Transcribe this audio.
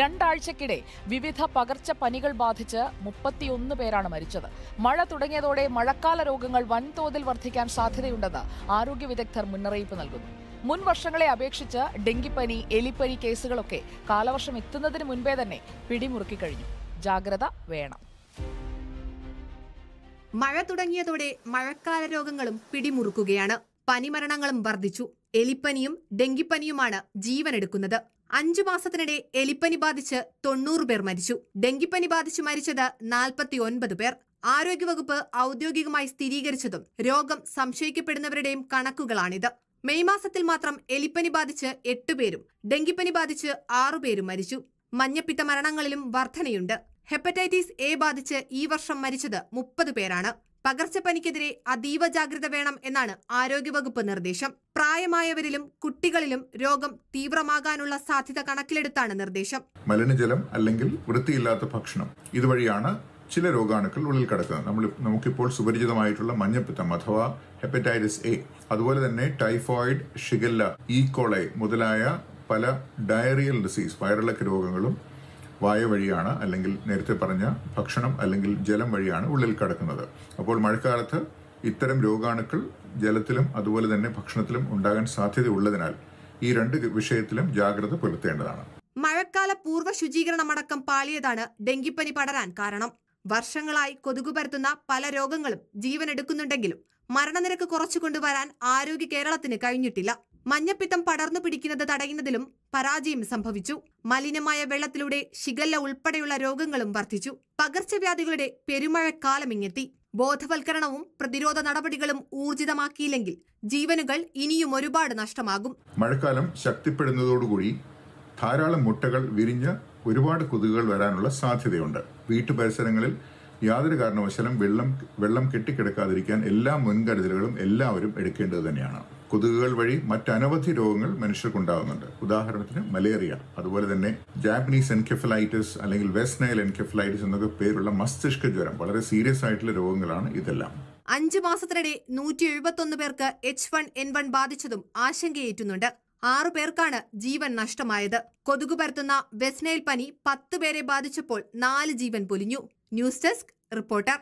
രണ്ടാഴ്ചക്കിടെ വിവിധ പകർച്ചപ്പനികൾ ബാധിച്ച് മുപ്പത്തിയൊന്ന് പേരാണ് മരിച്ചത് മഴ തുടങ്ങിയതോടെ മഴക്കാല രോഗങ്ങൾ വൻതോതിൽ വർദ്ധിക്കാൻ സാധ്യതയുണ്ടെന്ന് ആരോഗ്യ വിദഗ്ധർ മുന്നറിയിപ്പ് നൽകുന്നു മുൻ വർഷങ്ങളെ അപേക്ഷിച്ച് ഡെങ്കിപ്പനി എലിപ്പനി കേസുകളൊക്കെ കാലവർഷം എത്തുന്നതിന് മുൻപേ തന്നെ പിടിമുറുക്കി കഴിഞ്ഞു ജാഗ്രത വേണം മഴ തുടങ്ങിയതോടെ മഴക്കാല രോഗങ്ങളും പിടിമുറുക്കുകയാണ് പനിമരണങ്ങളും വർദ്ധിച്ചു എലിപ്പനിയും ഡെങ്കിപ്പനിയുമാണ് ജീവനെടുക്കുന്നത് അഞ്ചു മാസത്തിനിടെ എലിപ്പനി ബാധിച്ച് തൊണ്ണൂറ് പേർ മരിച്ചു ഡെങ്കിപ്പനി ബാധിച്ച് മരിച്ചത് നാൽപ്പത്തി ഒൻപത് പേർ ആരോഗ്യവകുപ്പ് ഔദ്യോഗികമായി സ്ഥിരീകരിച്ചതും രോഗം സംശയിക്കപ്പെടുന്നവരുടെയും കണക്കുകളാണിത് മെയ് മാസത്തിൽ മാത്രം എലിപ്പനി ബാധിച്ച് പേരും ഡെങ്കിപ്പനി ബാധിച്ച് ആറുപേരും മരിച്ചു മഞ്ഞപ്പിത്ത മരണങ്ങളിലും വർധനയുണ്ട് ഹെപ്പറ്റൈറ്റിസ് എ ബാധിച്ച് ഈ വർഷം മരിച്ചത് മുപ്പത് പേരാണ് പകർച്ചപ്പനിക്കെതിരെ അതീവ ജാഗ്രത വേണം എന്നാണ് ആരോഗ്യവകുപ്പ് നിർദ്ദേശം പ്രായമായവരിലും കുട്ടികളിലും രോഗം തീവ്രമാകാനുള്ള സാധ്യത കണക്കിലെടുത്താണ് നിർദ്ദേശം മലിനജലം അല്ലെങ്കിൽ വൃത്തിയില്ലാത്ത ഭക്ഷണം ഇതുവഴിയാണ് ചില രോഗാണുക്കൾ ഉള്ളിൽ കിടക്കുന്നത് നമ്മൾ നമുക്കിപ്പോൾ സുപരിചിതമായിട്ടുള്ള മഞ്ഞപ്പിത്തം അഥവാ ഹെപ്പറ്റൈറ്റിസ് എ അതുപോലെ തന്നെ ടൈഫോയിഡ് ഷിഗല്ല ഈക്കോളൈ മുതലായ പല ഡയറിയൽ ഡിസീസ് വയറിളക്ക രോഗങ്ങളും വായു വഴിയാണ് അല്ലെങ്കിൽ നേരത്തെ പറഞ്ഞ ഭക്ഷണം അല്ലെങ്കിൽ ജലം വഴിയാണ് ഉള്ളിൽ കടക്കുന്നത് അപ്പോൾ മഴക്കാലത്ത് ഇത്തരം രോഗാണുക്കൾ ജലത്തിലും അതുപോലെ തന്നെ ഭക്ഷണത്തിലും ഉണ്ടാകാൻ സാധ്യതയുള്ളതിനാൽ ഈ രണ്ട് വിഷയത്തിലും ജാഗ്രത പുലർത്തേണ്ടതാണ് മഴക്കാല പൂർവ്വ ശുചീകരണമടക്കം പാലിയതാണ് ഡെങ്കിപ്പനി പടരാൻ കാരണം വർഷങ്ങളായി കൊതുകു പരത്തുന്ന പല രോഗങ്ങളും ജീവനെടുക്കുന്നുണ്ടെങ്കിലും മരണനിരക്ക് കുറച്ചു കൊണ്ടുവരാൻ ആരോഗ്യ കേരളത്തിന് കഴിഞ്ഞിട്ടില്ല മഞ്ഞപ്പിത്തം പടർന്നു പിടിക്കുന്നത് തടയുന്നതിലും പരാജയം സംഭവിച്ചു മലിനമായ വെള്ളത്തിലൂടെ ഷിഗല്ല ഉൾപ്പെടെയുള്ള രോഗങ്ങളും വർദ്ധിച്ചു പകർച്ചവ്യാധികളുടെ പെരുമഴക്കാലമിങ്ങെത്തി ബോധവൽക്കരണവും പ്രതിരോധ നടപടികളും ഊർജിതമാക്കിയില്ലെങ്കിൽ ജീവനുകൾ ഇനിയും ഒരുപാട് നഷ്ടമാകും മഴക്കാലം ശക്തിപ്പെടുന്നതോടുകൂടി ധാരാളം മുട്ടകൾ വിരിഞ്ഞ് ഒരുപാട് കൊതുകുകൾ വരാനുള്ള സാധ്യതയുണ്ട് വീട്ടു പരിസരങ്ങളിൽ യാതൊരു കാരണവശാലും വെള്ളം വെള്ളം കെട്ടിക്കിടക്കാതിരിക്കാൻ എല്ലാ മുൻകരുതലുകളും എല്ലാവരും എടുക്കേണ്ടത് തന്നെയാണ് കൊതുകുകൾ വഴി മറ്റനവധി രോഗങ്ങൾ മനുഷ്യർക്കുണ്ടാകുന്നുണ്ട് ഉദാഹരണത്തിന് മലേറിയ അതുപോലെ തന്നെ ജാപ്പനീസ് എൻകെഫലൈറ്റിസ് അല്ലെങ്കിൽ വെസ്റ്റ് നൈൽ എൻകെഫലൈറ്റിസ് എന്നൊക്കെ പേരുള്ള മസ്തിഷ്ക ജ്വരം വളരെ സീരിയസ് ആയിട്ടുള്ള രോഗങ്ങളാണ് ഇതെല്ലാം അഞ്ചു മാസത്തിനിടെ നൂറ്റി എഴുപത്തൊന്ന് പേർക്ക് എച്ച് വൺ എൻ വൺ ബാധിച്ചതും ആശങ്കയേറ്റുന്നുണ്ട് ആറു പേർക്കാണ് ജീവൻ നഷ്ടമായത് കൊതുക് പരത്തുന്ന വെസ്നൈൽ പനി പത്ത് പേരെ ബാധിച്ചപ്പോൾ നാല് ജീവൻ പൊലിഞ്ഞു ന്യൂസ് ഡെസ്ക് റിപ്പോർട്ടർ